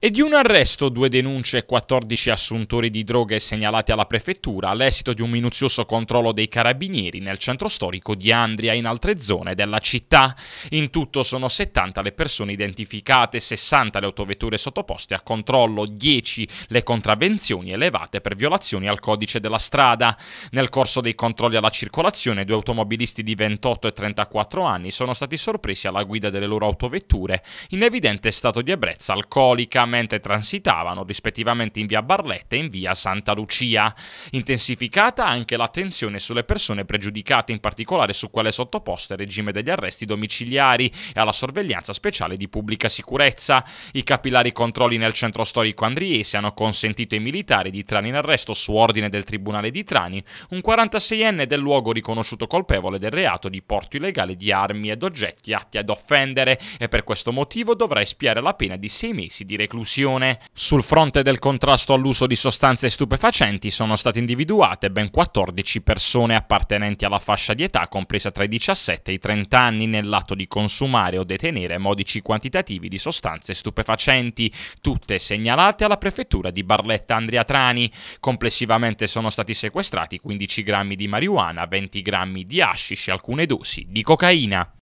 E di un arresto, due denunce e 14 assuntori di droghe segnalati alla prefettura all'esito di un minuzioso controllo dei carabinieri nel centro storico di Andria e in altre zone della città. In tutto sono 70 le persone identificate, 60 le autovetture sottoposte a controllo, 10 le contravvenzioni elevate per violazioni al codice della strada. Nel corso dei controlli alla circolazione, due automobilisti di 28 e 34 anni sono stati sorpresi alla guida delle loro autovetture in evidente stato di ebbrezza alcolica rispettivamente transitavano, rispettivamente in via Barletta e in via Santa Lucia. Intensificata anche l'attenzione sulle persone pregiudicate, in particolare su quelle sottoposte al regime degli arresti domiciliari e alla sorveglianza speciale di pubblica sicurezza. I capillari controlli nel centro storico andriese hanno consentito ai militari di trarre in arresto su ordine del Tribunale di Trani un 46enne del luogo riconosciuto colpevole del reato di porto illegale di armi ed oggetti atti ad offendere e per questo motivo dovrà espiare la pena di 6 mesi di reclusione reclusione. Sul fronte del contrasto all'uso di sostanze stupefacenti sono state individuate ben 14 persone appartenenti alla fascia di età compresa tra i 17 e i 30 anni nell'atto di consumare o detenere modici quantitativi di sostanze stupefacenti, tutte segnalate alla prefettura di Barletta Andrea Trani. Complessivamente sono stati sequestrati 15 grammi di marijuana, 20 grammi di hashish e alcune dosi di cocaina.